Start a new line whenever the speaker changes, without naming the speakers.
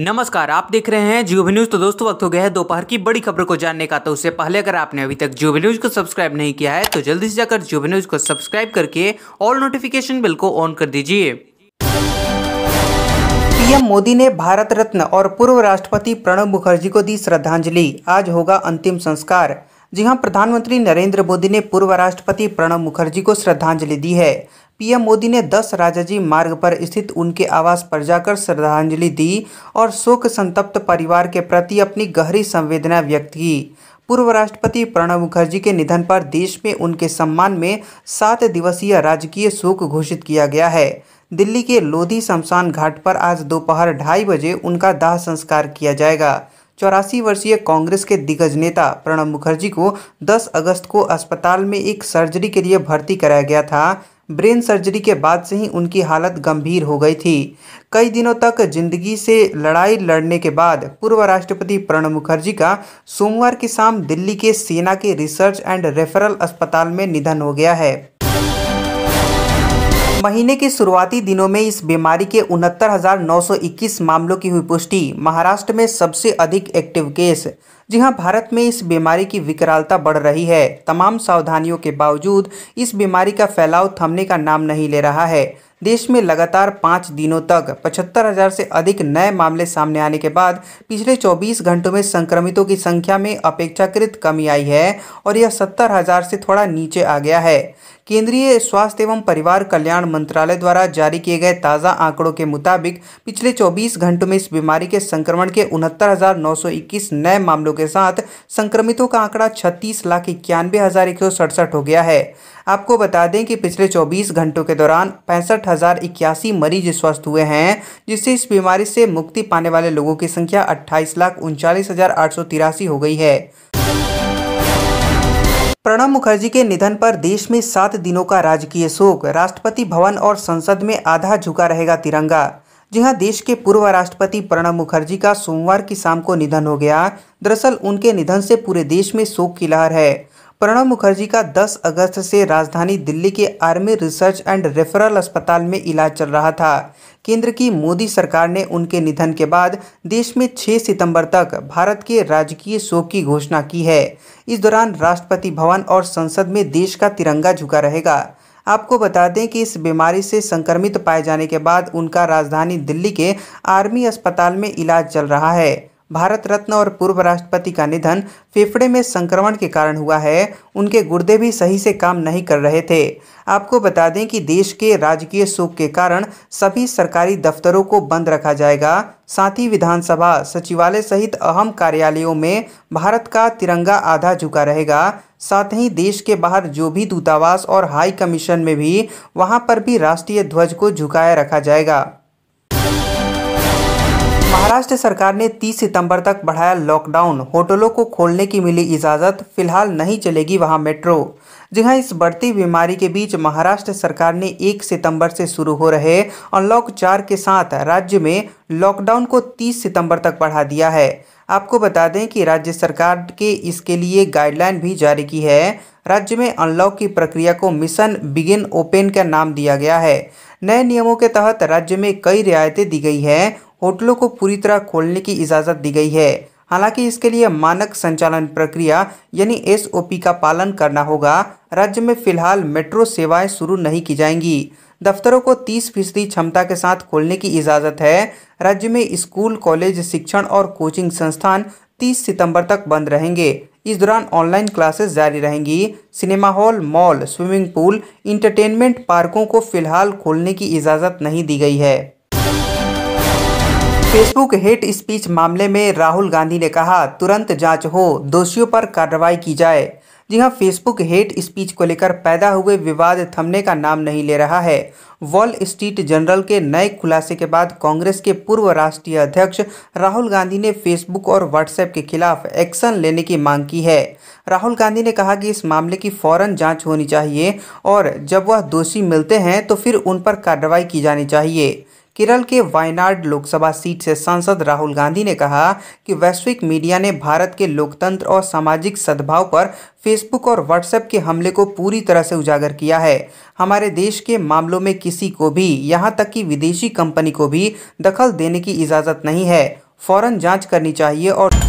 नमस्कार आप देख रहे हैं जियो न्यूज तो दोस्तों वक्त हो गया है दोपहर की बड़ी खबर को जानने का तो उससे पहले अगर आपने अभी तक जियो न्यूज को सब्सक्राइब नहीं किया है तो जल्दी से जाकर जियो न्यूज को सब्सक्राइब करके ऑल नोटिफिकेशन बिल को ऑन कर दीजिए पीएम मोदी ने भारत रत्न और पूर्व राष्ट्रपति प्रणब मुखर्जी को दी श्रद्धांजलि आज होगा अंतिम संस्कार जी हाँ प्रधानमंत्री नरेंद्र मोदी ने पूर्व राष्ट्रपति प्रणब मुखर्जी को श्रद्धांजलि दी है पीएम मोदी ने 10 राजाजी मार्ग पर स्थित उनके आवास पर जाकर श्रद्धांजलि दी और शोक संतप्त परिवार के प्रति अपनी गहरी संवेदना व्यक्त की पूर्व राष्ट्रपति प्रणब मुखर्जी के निधन पर देश में उनके सम्मान में सात दिवसीय राजकीय शोक घोषित किया गया है दिल्ली के लोधी शमशान घाट पर आज दोपहर ढाई बजे उनका दाह संस्कार किया जाएगा चौरासी वर्षीय कांग्रेस के दिग्गज नेता प्रणब मुखर्जी को 10 अगस्त को अस्पताल में एक सर्जरी के लिए भर्ती कराया गया था ब्रेन सर्जरी के बाद से ही उनकी हालत गंभीर हो गई थी कई दिनों तक जिंदगी से लड़ाई लड़ने के बाद पूर्व राष्ट्रपति प्रणब मुखर्जी का सोमवार की शाम दिल्ली के सेना के रिसर्च एंड रेफरल अस्पताल में निधन हो गया है महीने के शुरुआती दिनों में इस बीमारी के उनहत्तर मामलों की हुई पुष्टि महाराष्ट्र में सबसे अधिक एक्टिव केस जी हाँ भारत में इस बीमारी की विकरालता बढ़ रही है तमाम सावधानियों के बावजूद इस बीमारी का फैलाव थमने का नाम नहीं ले रहा है देश में लगातार पाँच दिनों तक पचहत्तर हजार से अधिक नए मामले सामने आने के बाद पिछले 24 घंटों में संक्रमितों की संख्या में अपेक्षाकृत कमी आई है और यह सत्तर हजार से थोड़ा नीचे आ गया है केंद्रीय स्वास्थ्य एवं परिवार कल्याण मंत्रालय द्वारा जारी किए गए ताज़ा आंकड़ों के मुताबिक पिछले 24 घंटों में इस बीमारी के संक्रमण के उनहत्तर नए मामलों के साथ संक्रमितों का आंकड़ा छत्तीस लाख इक्यानवे हज़ार एक सौ सड़सठ हो गया है आपको बता दें कि पिछले 24 घंटों के दौरान पैंसठ हज़ार इक्यासी मरीज स्वस्थ हुए हैं जिससे इस बीमारी से मुक्ति पाने वाले लोगों की संख्या अट्ठाईस लाख उनचालीस हज़ार आठ सौ तिरासी हो गई है प्रणब मुखर्जी के निधन पर देश में सात दिनों का राजकीय शोक राष्ट्रपति भवन और संसद में आधा झुका रहेगा तिरंगा हाँ देश के पूर्व राष्ट्रपति प्रणब मुखर्जी का सोमवार की शाम को निधन हो गया दरअसल उनके निधन से पूरे देश में शोक की लहर है प्रणब मुखर्जी का 10 अगस्त से राजधानी दिल्ली के आर्मी रिसर्च एंड रेफरल अस्पताल में इलाज चल रहा था केंद्र की मोदी सरकार ने उनके निधन के बाद देश में 6 सितंबर तक भारत के राजकीय शोक की घोषणा की है इस दौरान राष्ट्रपति भवन और संसद में देश का तिरंगा झुका रहेगा आपको बता दें कि इस बीमारी से संक्रमित पाए जाने के बाद उनका राजधानी दिल्ली के आर्मी अस्पताल में इलाज चल रहा है भारत रत्न और पूर्व राष्ट्रपति का निधन फेफड़े में संक्रमण के कारण हुआ है उनके गुर्दे भी सही से काम नहीं कर रहे थे आपको बता दें कि देश के राजकीय शोक के कारण सभी सरकारी दफ्तरों को बंद रखा जाएगा साथ ही विधानसभा सचिवालय सहित अहम कार्यालयों में भारत का तिरंगा आधा झुका रहेगा साथ ही देश के बाहर जो भी दूतावास और हाई कमीशन में भी वहां पर भी राष्ट्रीय ध्वज को झुकाए रखा जाएगा महाराष्ट्र सरकार ने 30 सितंबर तक बढ़ाया लॉकडाउन होटलों को खोलने की मिली इजाज़त फिलहाल नहीं चलेगी वहां मेट्रो जी हाँ इस बढ़ती बीमारी के बीच महाराष्ट्र सरकार ने 1 सितंबर से शुरू हो रहे अनलॉक चार के साथ राज्य में लॉकडाउन को 30 सितंबर तक बढ़ा दिया है आपको बता दें कि राज्य सरकार के इसके लिए गाइडलाइन भी जारी की है राज्य में अनलॉक की प्रक्रिया को मिशन बिगिन ओपन का नाम दिया गया है नए नियमों के तहत राज्य में कई रियायतें दी गई हैं होटलों को पूरी तरह खोलने की इजाज़त दी गई है हालांकि इसके लिए मानक संचालन प्रक्रिया यानी एसओपी का पालन करना होगा राज्य में फिलहाल मेट्रो सेवाएं शुरू नहीं की जाएंगी दफ्तरों को 30 फीसदी क्षमता के साथ खोलने की इजाज़त है राज्य में स्कूल कॉलेज शिक्षण और कोचिंग संस्थान 30 सितंबर तक बंद रहेंगे इस दौरान ऑनलाइन क्लासेस जारी रहेंगी cinema hall mall swimming pool entertainment पार्कों को फिलहाल खोलने की इजाज़त नहीं दी गई है फेसबुक हेट स्पीच मामले में राहुल गांधी ने कहा तुरंत जांच हो दोषियों पर कार्रवाई की जाए जी हाँ फेसबुक हेट स्पीच को लेकर पैदा हुए विवाद थमने का नाम नहीं ले रहा है वॉल स्ट्रीट जनरल के नए खुलासे के बाद कांग्रेस के पूर्व राष्ट्रीय अध्यक्ष राहुल गांधी ने फेसबुक और व्हाट्सएप के खिलाफ एक्शन लेने की मांग की है राहुल गांधी ने कहा कि इस मामले की फौरन जांच होनी चाहिए और जब वह दोषी मिलते हैं तो फिर उन पर कार्रवाई की जानी चाहिए केरल के वायनाड लोकसभा सीट से सांसद राहुल गांधी ने कहा कि वैश्विक मीडिया ने भारत के लोकतंत्र और सामाजिक सद्भाव पर फेसबुक और व्हाट्सएप के हमले को पूरी तरह से उजागर किया है हमारे देश के मामलों में किसी को भी यहाँ तक कि विदेशी कंपनी को भी दखल देने की इजाज़त नहीं है फौरन जांच करनी चाहिए और